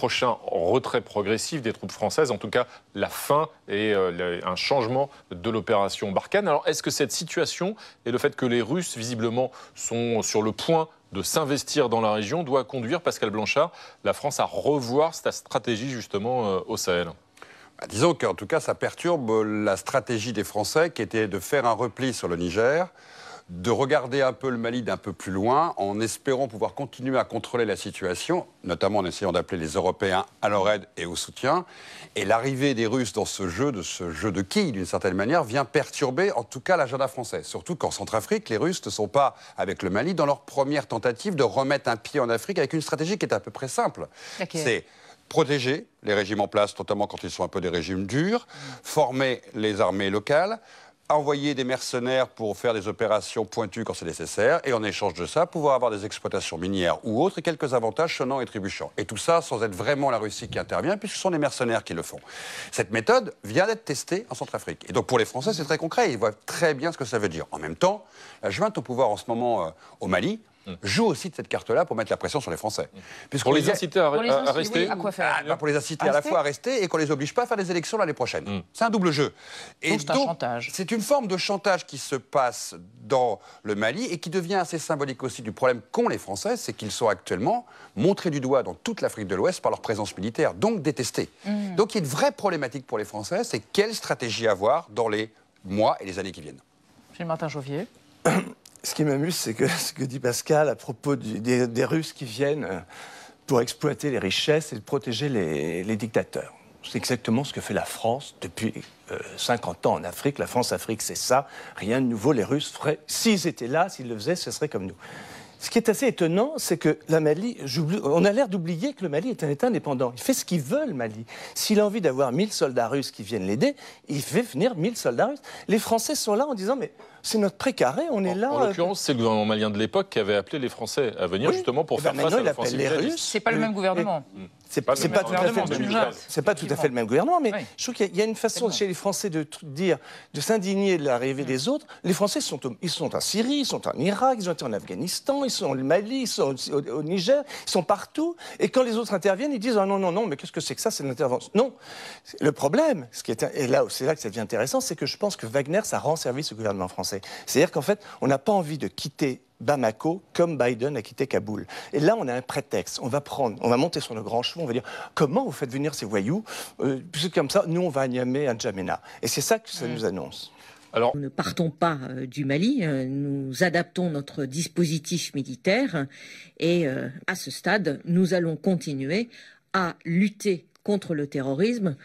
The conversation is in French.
prochain retrait progressif des troupes françaises, en tout cas la fin et euh, un changement de l'opération Barkhane. Alors est-ce que cette situation et le fait que les Russes visiblement sont sur le point de s'investir dans la région doit conduire Pascal Blanchard, la France, à revoir sa stratégie justement euh, au Sahel bah, Disons qu'en tout cas, ça perturbe la stratégie des Français qui était de faire un repli sur le Niger de regarder un peu le Mali d'un peu plus loin en espérant pouvoir continuer à contrôler la situation, notamment en essayant d'appeler les Européens à leur aide et au soutien. Et l'arrivée des Russes dans ce jeu, de ce jeu de qui, d'une certaine manière, vient perturber en tout cas l'agenda français. Surtout qu'en Centrafrique, les Russes ne sont pas avec le Mali dans leur première tentative de remettre un pied en Afrique avec une stratégie qui est à peu près simple. C'est protéger les régimes en place, notamment quand ils sont un peu des régimes durs, former les armées locales, envoyer des mercenaires pour faire des opérations pointues quand c'est nécessaire, et en échange de ça, pouvoir avoir des exploitations minières ou autres, et quelques avantages sonnants et trébuchants. Et tout ça sans être vraiment la Russie qui intervient, puisque ce sont les mercenaires qui le font. Cette méthode vient d'être testée en Centrafrique. Et donc pour les Français, c'est très concret, ils voient très bien ce que ça veut dire. En même temps, la jointe au pouvoir en ce moment euh, au Mali, Mmh. joue aussi de cette carte-là pour mettre la pression sur les Français. Mmh. Pour les, les inciter à, rester à quoi ah, bah, Pour les inciter à, la fois à rester et qu'on les oblige pas à faire des élections l'année prochaine. Mmh. C'est un double jeu. Et c'est un chantage. C'est une forme de chantage qui se passe dans le Mali et qui devient assez symbolique aussi du problème qu'ont les Français, c'est qu'ils sont actuellement montrés du doigt dans toute l'Afrique de l'Ouest par leur présence militaire, donc détestés. Donc il y a une vraie problématique pour les Français, c'est quelle stratégie avoir dans les mois et les années qui viennent. Gilles Martin Jovier ce qui m'amuse, c'est ce que dit Pascal à propos des, Russes qui viennent euh, pour exploiter les richesses et protéger les, dictateurs. C'est exactement ce que fait la France depuis 50 euh, ans en Afrique. La France-Afrique, c'est ça. Rien de nouveau. Les Russes s'ils étaient là, s'ils le faisaient, ce serait comme nous. Ce qui est assez étonnant, c'est que la Mali, on a l'air d'oublier que le Mali est un État indépendant. Il fait ce qu'il veut, le Mali. S'il a envie d'avoir 1000 soldats russes qui viennent l'aider, il fait venir 1000 soldats russes. Les Français sont là en disant, mais c'est notre précaré, on est là. En euh, l'occurrence, c'est le gouvernement malien de l'époque qui avait appelé les Français à venir justement pour eh faire ben, face à l'offensive les Russes. C'est pas le même gouvernement. C'est pas, pas, pas, tout, à fait le même gouvernement, mais je trouve qu'il y, a une façon chez les Français de dire, de s'indigner de l'arrivée mm. des autres. Les Français sont, ils sont en Syrie, ils sont en Irak, ils ont été en Afghanistan, ils sont au Mali, ils sont au, Niger, ils sont partout. Et quand les autres interviennent, ils disent Ah non, non, non, mais qu'est-ce que c'est que ça C'est l'intervention. Non. Le problème, ce qui est, et là, c'est là que ça devient intéressant, c'est que je pense que Wagner, ça rend service au gouvernement français. C'est-à-dire qu'en fait, on n'a pas envie de quitter Bamako comme Biden a quitté Kaboul. Et là, on a un prétexte. On va prendre, on va monter sur le grand chevaux, on va dire comment vous faites venir ces voyous Puisque euh, Comme ça, nous, on va à Niamey, à Et c'est ça que ça mm. nous annonce nous ne partons pas euh, du Mali, euh, nous adaptons notre dispositif militaire et euh, à ce stade, nous allons continuer à lutter contre le terrorisme